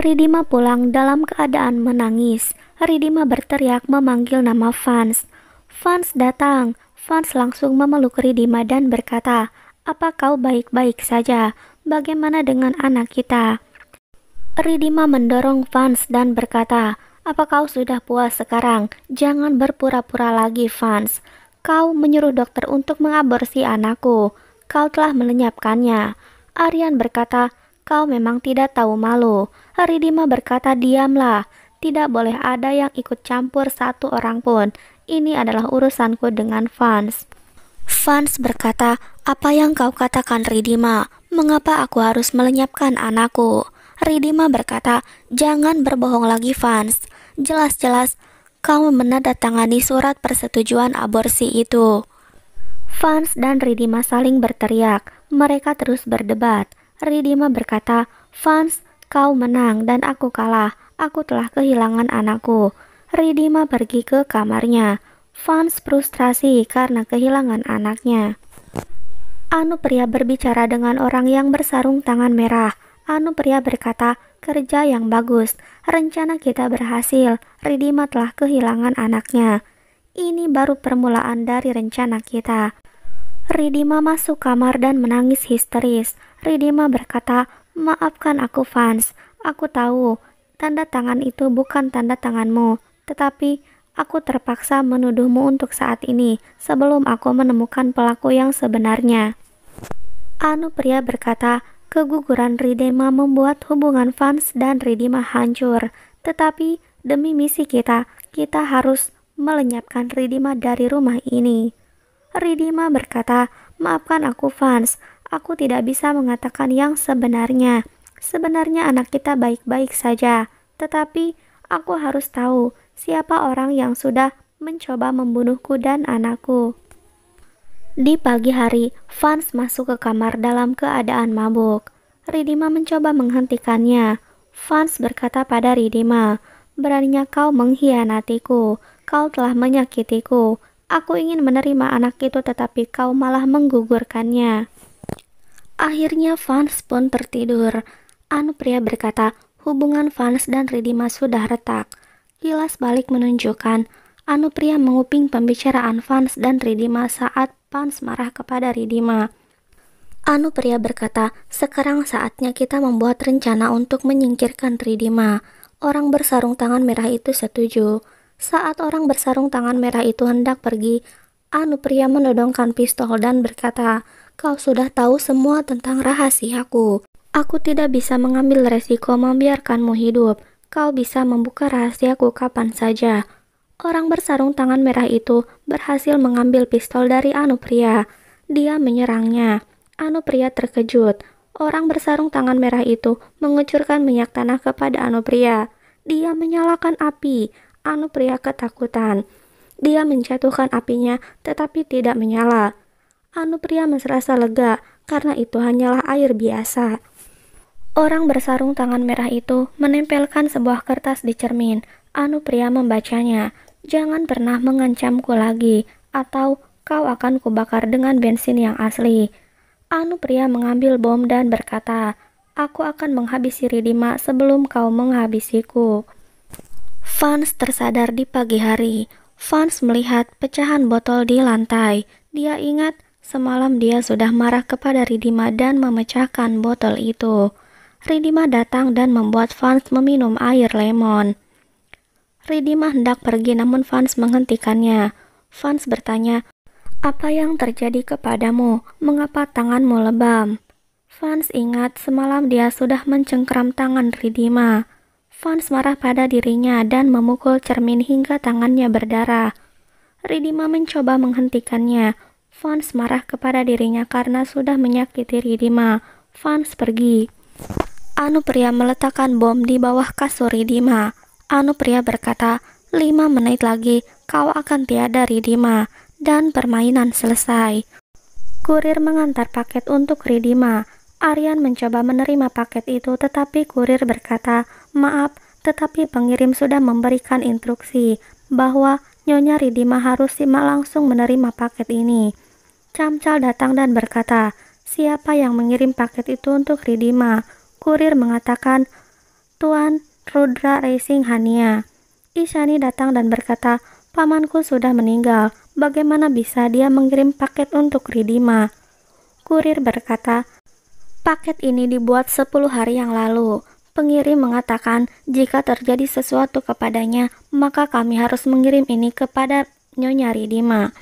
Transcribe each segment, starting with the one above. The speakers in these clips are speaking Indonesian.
Ridima pulang dalam keadaan menangis. Ridima berteriak memanggil nama Fans. Fans datang. Fans langsung memeluk Ridima dan berkata, apa kau baik-baik saja? Bagaimana dengan anak kita? Ridima mendorong Fans dan berkata, apa kau sudah puas sekarang? Jangan berpura-pura lagi, Fans. Kau menyuruh dokter untuk mengaborsi anakku. Kau telah melenyapkannya. Aryan berkata, kau memang tidak tahu malu. Haridima berkata, diamlah. Tidak boleh ada yang ikut campur satu orang pun. Ini adalah urusanku dengan Fans. Fans berkata, apa yang kau katakan Ridima? Mengapa aku harus melenyapkan anakku? Ridima berkata, jangan berbohong lagi Fans. Jelas-jelas, kau menandatangani surat persetujuan aborsi itu. Fans dan Ridima saling berteriak. Mereka terus berdebat. Ridima berkata, Fans, kau menang dan aku kalah. Aku telah kehilangan anakku. Ridima pergi ke kamarnya. Fans frustrasi karena kehilangan anaknya. Anu pria berbicara dengan orang yang bersarung tangan merah. Anu pria berkata, kerja yang bagus, rencana kita berhasil, Ridima telah kehilangan anaknya. Ini baru permulaan dari rencana kita. Ridima masuk kamar dan menangis histeris. Ridima berkata, "Maafkan aku, fans. Aku tahu tanda tangan itu bukan tanda tanganmu, tetapi aku terpaksa menuduhmu untuk saat ini sebelum aku menemukan pelaku yang sebenarnya." Anu pria berkata, keguguran Ridima membuat hubungan fans dan Ridima hancur. Tetapi demi misi kita, kita harus melenyapkan Ridima dari rumah ini. Ridima berkata, maafkan aku Vans, aku tidak bisa mengatakan yang sebenarnya. Sebenarnya anak kita baik-baik saja, tetapi aku harus tahu siapa orang yang sudah mencoba membunuhku dan anakku. Di pagi hari, Vans masuk ke kamar dalam keadaan mabuk. Ridima mencoba menghentikannya. Vans berkata pada Ridima, beraninya kau mengkhianatiku, kau telah menyakitiku, Aku ingin menerima anak itu tetapi kau malah menggugurkannya. Akhirnya Vans pun tertidur. Anu Pria berkata, hubungan Vans dan Ridima sudah retak. Kilas balik menunjukkan, Anu Pria menguping pembicaraan Vans dan Ridima saat Vans marah kepada Ridima. Anu Pria berkata, sekarang saatnya kita membuat rencana untuk menyingkirkan Ridima. Orang bersarung tangan merah itu setuju. Saat orang bersarung tangan merah itu hendak pergi, anu pria menodongkan pistol dan berkata, "Kau sudah tahu semua tentang rahasiaku. Aku tidak bisa mengambil resiko membiarkanmu hidup. Kau bisa membuka rahasiaku kapan saja." Orang bersarung tangan merah itu berhasil mengambil pistol dari anu pria. Dia menyerangnya. Anu pria terkejut. Orang bersarung tangan merah itu mengucurkan minyak tanah kepada pria. Dia menyalakan api Anu Pria ketakutan. Dia menjatuhkan apinya tetapi tidak menyala. Anu Pria merasa lega karena itu hanyalah air biasa. Orang bersarung tangan merah itu menempelkan sebuah kertas di cermin. Anu Pria membacanya, "Jangan pernah mengancamku lagi atau kau akan kubakar dengan bensin yang asli." Anu Pria mengambil bom dan berkata, "Aku akan menghabisi Ridima sebelum kau menghabisiku." Fans tersadar di pagi hari. Fans melihat pecahan botol di lantai. Dia ingat semalam dia sudah marah kepada Ridima dan memecahkan botol itu. Ridima datang dan membuat Fans meminum air lemon. Ridima hendak pergi namun Fans menghentikannya. Fans bertanya, apa yang terjadi kepadamu? Mengapa tanganmu lebam? Fans ingat semalam dia sudah mencengkram tangan Ridima. Fans marah pada dirinya dan memukul cermin hingga tangannya berdarah. Ridima mencoba menghentikannya. Fans marah kepada dirinya karena sudah menyakiti Ridima. Fans pergi. Anu pria meletakkan bom di bawah kasur Ridima. Anu pria berkata, lima menit lagi kau akan tiada Ridima dan permainan selesai. Kurir mengantar paket untuk Ridima. Aryan mencoba menerima paket itu tetapi kurir berkata, Maaf, tetapi pengirim sudah memberikan instruksi bahwa Nyonya Ridima harus simak langsung menerima paket ini. Camcal datang dan berkata, siapa yang mengirim paket itu untuk Ridima? Kurir mengatakan, Tuan Rudra Racing Hania. Ishani datang dan berkata, pamanku sudah meninggal, bagaimana bisa dia mengirim paket untuk Ridima? Kurir berkata, paket ini dibuat 10 hari yang lalu. Pengirim mengatakan, jika terjadi sesuatu kepadanya, maka kami harus mengirim ini kepada Nyonya Ridima.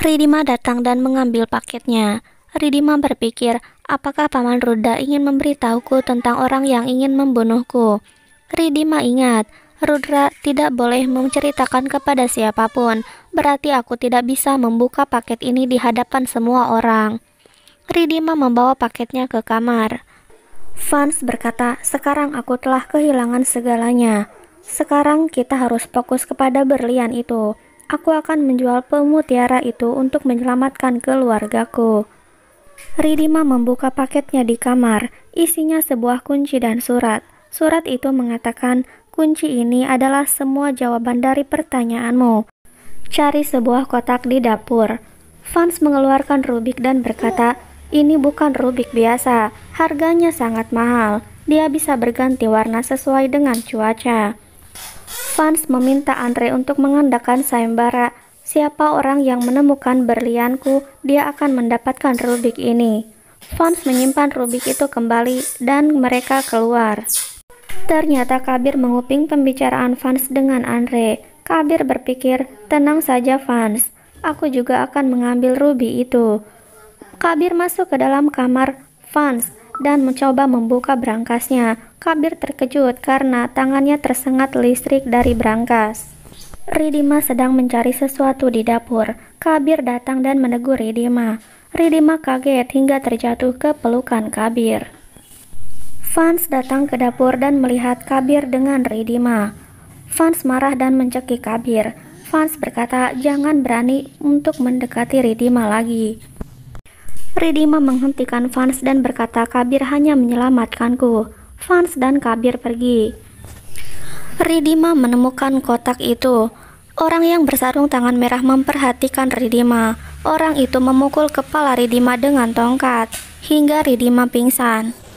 Ridima datang dan mengambil paketnya. Ridima berpikir, apakah Paman Ruda ingin memberitahuku tentang orang yang ingin membunuhku? Ridima ingat, Rudra tidak boleh menceritakan kepada siapapun, berarti aku tidak bisa membuka paket ini di hadapan semua orang. Ridima membawa paketnya ke kamar. Fans berkata, sekarang aku telah kehilangan segalanya. Sekarang kita harus fokus kepada berlian itu. Aku akan menjual pemutiara itu untuk menyelamatkan keluargaku. Ridima membuka paketnya di kamar. Isinya sebuah kunci dan surat. Surat itu mengatakan, kunci ini adalah semua jawaban dari pertanyaanmu. Cari sebuah kotak di dapur. Fans mengeluarkan rubik dan berkata, ini bukan rubik biasa. Harganya sangat mahal, dia bisa berganti warna sesuai dengan cuaca. Fans meminta Andre untuk mengandalkan sayembara. Siapa orang yang menemukan berlianku, dia akan mendapatkan rubik ini. Fans menyimpan rubik itu kembali dan mereka keluar. Ternyata Kabir menguping pembicaraan Fans dengan Andre. Kabir berpikir, tenang saja Fans, aku juga akan mengambil rubik itu. Kabir masuk ke dalam kamar Fans dan mencoba membuka berangkasnya, Kabir terkejut karena tangannya tersengat listrik dari berangkas. Ridima sedang mencari sesuatu di dapur. Kabir datang dan menegur Ridima. Ridima kaget hingga terjatuh ke pelukan Kabir. Fans datang ke dapur dan melihat Kabir dengan Ridima. Fans marah dan mencekik Kabir. Fans berkata, "Jangan berani untuk mendekati Ridima lagi." Ridima menghentikan Vans dan berkata Kabir hanya menyelamatkanku. Vans dan Kabir pergi. Ridima menemukan kotak itu. Orang yang bersarung tangan merah memperhatikan Ridima. Orang itu memukul kepala Ridima dengan tongkat hingga Ridima pingsan.